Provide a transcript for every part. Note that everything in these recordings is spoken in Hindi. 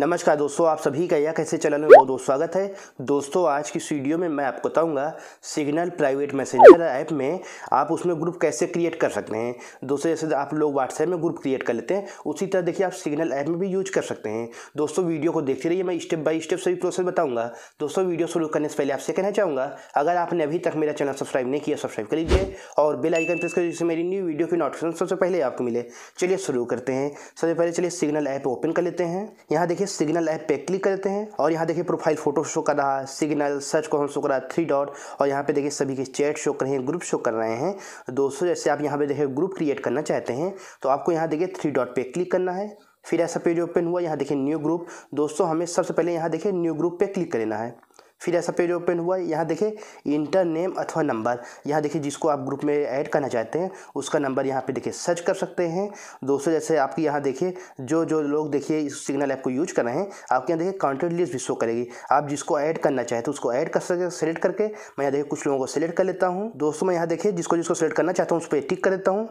नमस्कार दोस्तों आप सभी का यह कैसे चैनल में बहुत बहुत स्वागत है दोस्तों आज की वीडियो में मैं आपको बताऊंगा सिग्नल प्राइवेट मैसेंजर ऐप में आप उसमें ग्रुप कैसे क्रिएट कर सकते हैं दोस्तों जैसे आप लोग व्हाट्सएप में ग्रुप क्रिएट कर लेते हैं उसी तरह देखिए आप सिग्नल ऐप में भी यूज कर सकते हैं दोस्तों वीडियो को देखते रहिए मैं स्टेप बाई स्टेप सभी प्रोसेस बताऊँगा दोस्तों वीडियो शुरू करने से पहले आपसे कहना चाहूँगा अगर आपने अभी तक मेरा चैनल सब्सक्राइब नहीं किया सब्सक्राइब कर लीजिए और बिल आइकन प्रेस करिए जिससे मेरी न्यू वीडियो की नोटिफिकेशन सबसे पहले आपको मिले चलिए शुरू करते हैं सबसे पहले चलिए सिग्नल ऐप ओपन कर लेते हैं यहाँ देखिए सिग्नल ऐप पे क्लिक करते हैं और यहाँ देखिए प्रोफाइल फोटो शो कर रहा है सिग्नल सर्च हम शो कर रहा है थ्री डॉट और यहाँ पे देखिए सभी के चैट शो कर रहे हैं ग्रुप शो कर रहे हैं दोस्तों जैसे आप यहाँ पे देखिए ग्रुप क्रिएट करना चाहते हैं तो आपको यहाँ देखिए थ्री डॉट पे क्लिक करना है फिर ऐसा पेज ओपन हुआ यहाँ देखिए न्यू ग्रुप दोस्तों हमें सबसे पहले यहाँ देखिए न्यू ग्रुप पे क्लिक कर लेना है फिर ऐसा पेज ओपन हुआ यहाँ देखें इंटर नेम अथवा नंबर यहाँ देखिए जिसको आप ग्रुप में ऐड करना चाहते हैं उसका नंबर यहाँ पे देखिए सर्च कर सकते हैं दोस्तों जैसे आपके यहाँ देखिए जो जो लोग देखिए इस सिग्नल ऐप को यूज कर रहे हैं आपके यहाँ देखिए कॉन्टेंट लिस्ट भी शो करेगी आप जिसको ऐड करना चाहते तो उसको ऐड कर सके सेलेक्ट करके मैं यहाँ देखिए कुछ लोगों को सिलेक्ट कर लेता हूँ दोस्तों मैं यहाँ देखिए जिसको जिसको सेलेक्ट करना चाहता हूँ उस पर टिक कर देता हूँ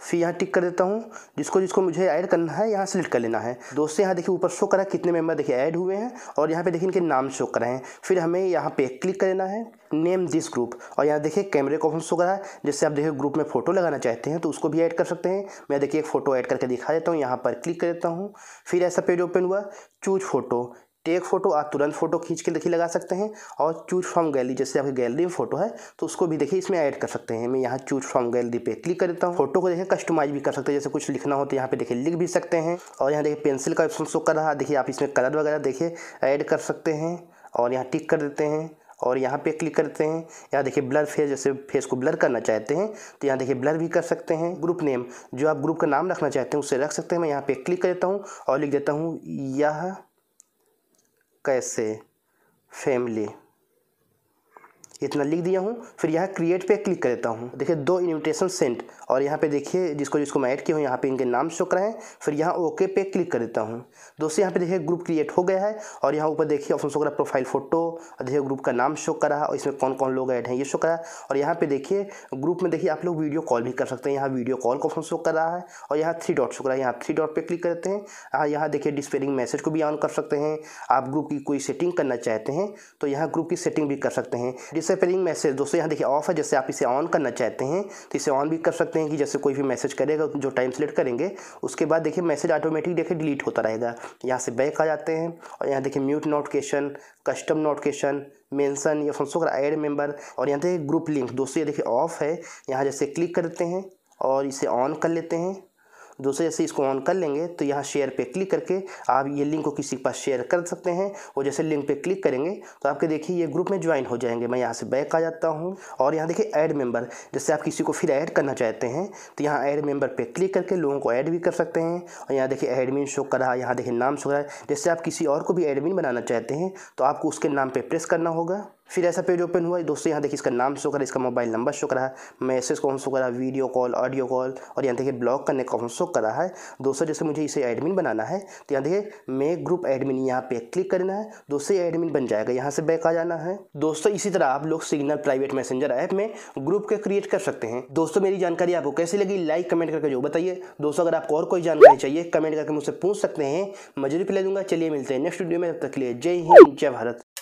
फिर यहाँ टिक कर देता हूँ जिसको जिसको मुझे ऐड करना है यहाँ सेलेक्ट कर लेना है दोस्तों यहाँ देखिए ऊपर शो करा कितने मेंबर देखिए ऐड हुए हैं और यहाँ पे देखिए इनके नाम शो कर रहे हैं फिर हमें यहाँ पे क्लिक कर लेना है नेम दिस ग्रुप और यहाँ देखिए कैमरे को ऑप्शन शो करा है जिससे आप देखिए ग्रुप में फोटो लगाना चाहते हैं तो उसको भी ऐड कर सकते हैं मैं देखिए एक फ़ोटो ऐड करके दिखा देता हूँ यहाँ पर क्लिक कर देता हूँ फिर ऐसा पेज ओपन हुआ चूज फोटो टेक फोटो आप तुरंत फोटो खींच के देखिए लगा सकते हैं और चूज फ्रॉम गैलरी जैसे आपकी गैलरी में फोटो है तो उसको भी देखिए इसमें ऐड कर सकते हैं मैं यहाँ चूज फ्रॉम गैलरी पे क्लिक कर देता हूँ फोटो को देखिए कस्टमाइज भी कर सकते हैं जैसे कुछ लिखना हो तो यहाँ पे देखिए लिख भी सकते हैं और यहाँ देखिए पेंसिल का ऑप्शन शो कर रहा है देखिए आप इसमें कलर वगैरह देखिए ऐड कर सकते हैं और यहाँ टिक कर देते हैं और यहाँ पे क्लिक करते हैं यहाँ देखिए ब्लर फेस जैसे फेस को ब्लर करना चाहते हैं तो यहाँ देखिए ब्लर भी कर सकते हैं ग्रुप नेम जो आप ग्रुप का नाम रखना चाहते हैं उसे रख सकते हैं मैं यहाँ पे क्लिक करता हूँ और लिख देता हूँ यह कैसे फैमिली इतना लिख दिया हूँ फिर यहाँ क्रिएट पे क्लिक कर देता हूँ देखिए दो इन्विटेशन सेंट और यहाँ पे देखिए जिसको जिसको मैं ऐड किया हूँ यहाँ पे इनके नाम शो कराएँ फिर यहाँ ओके पे क्लिक कर देता हूँ दोस्तों यहाँ पे देखिए ग्रुप क्रिएट हो गया है और यहाँ ऊपर देखिए ऑप्शन शो करा प्रोफाइल फोटो और देखिए ग्रुप का नाम शो करा और इसमें कौन कौन लोग ऐड हैं ये शो करा और यहाँ पर देखिए ग्रुप में देखिए आप लोग वीडियो कॉल भी कर सकते हैं यहाँ वीडियो कॉल का ऑप्शन शो कर रहा है और यहाँ थ्री डॉट शो करा है यहाँ थ्री डॉट पर क्लिक करते हैं हाँ, यहाँ देखिए डिस्पेलिंग मैसेज को भी ऑन कर सकते हैं आप ग्रुप की कोई सेटिंग करना चाहते हैं तो यहाँ ग्रुप की सेटिंग भी कर सकते हैं जैसे फिलिंग मैसेज दोस्तों यहाँ देखिए ऑफ है जैसे आप इसे ऑन करना चाहते हैं तो इसे ऑन भी कर सकते हैं कि जैसे कोई भी मैसेज करेगा जो टाइम सेलेक्ट करेंगे उसके बाद देखिए मैसेज ऑटोमेटिक देखिए डिलीट होता रहेगा यहाँ से बैक आ जाते हैं और यहाँ देखिए mute notification custom notification mention या फोन कर एड मेंबर और यहाँ देखिए ग्रुप लिंक दोस्तों ये देखिए ऑफ है यहाँ जैसे क्लिक करते हैं और इसे ऑन कर लेते हैं दूसरे जैसे इसको ऑन कर लेंगे तो यहाँ शेयर पे क्लिक करके आप ये लिंक को किसी के पास शेयर कर सकते हैं और जैसे लिंक पे क्लिक करेंगे तो आपके देखिए ये ग्रुप में ज्वाइन हो जाएंगे मैं यहाँ से बैक आ जाता हूँ और यहाँ देखिए ऐड मेंबर जैसे आप किसी को फिर ऐड करना चाहते हैं तो यहाँ ऐड मेंबर पर क्लिक करके लोगों को ऐड भी कर सकते हैं और यहाँ देखिए एडमिन शो कर रहा है यहाँ देखिए नाम शो कर रहा है जैसे आप किसी और को भी एडमिन बनाना चाहते हैं तो आपको उसके नाम पर प्रेस करना होगा फिर ऐसा पेज ओपन हुआ दोस्तों यहाँ देखिए इसका नाम शो करा इसका मोबाइल नंबर शो करा है मैसेज कौन शो करा वीडियो कॉल ऑडियो कॉल और यहाँ देखिए ब्लॉक करने का शो करा है दोस्तों जैसे मुझे इसे एडमिन बनाना है तो यहाँ देखिए मेक ग्रुप एडमिन यहाँ पे क्लिक करना है दोस्तों एडमिन बन जाएगा यहाँ से बैक आ जाना है दोस्तों इसी तरह आप लोग सिग्नल प्राइवेट मैसेंजर ऐप में ग्रुप के क्रिएट कर सकते हैं दोस्तों मेरी जानकारी आपको कैसी लगी लाइक कमेंट करके जो बताइए दोस्तों अगर आपको और कोई जानकारी चाहिए कमेंट करके मुझसे पूछ सकते हैं मैं ले पिला दूंगा चलिए मिलते हैं नेक्स्ट वीडियो में तब तक लिए जय हिंद जय भारत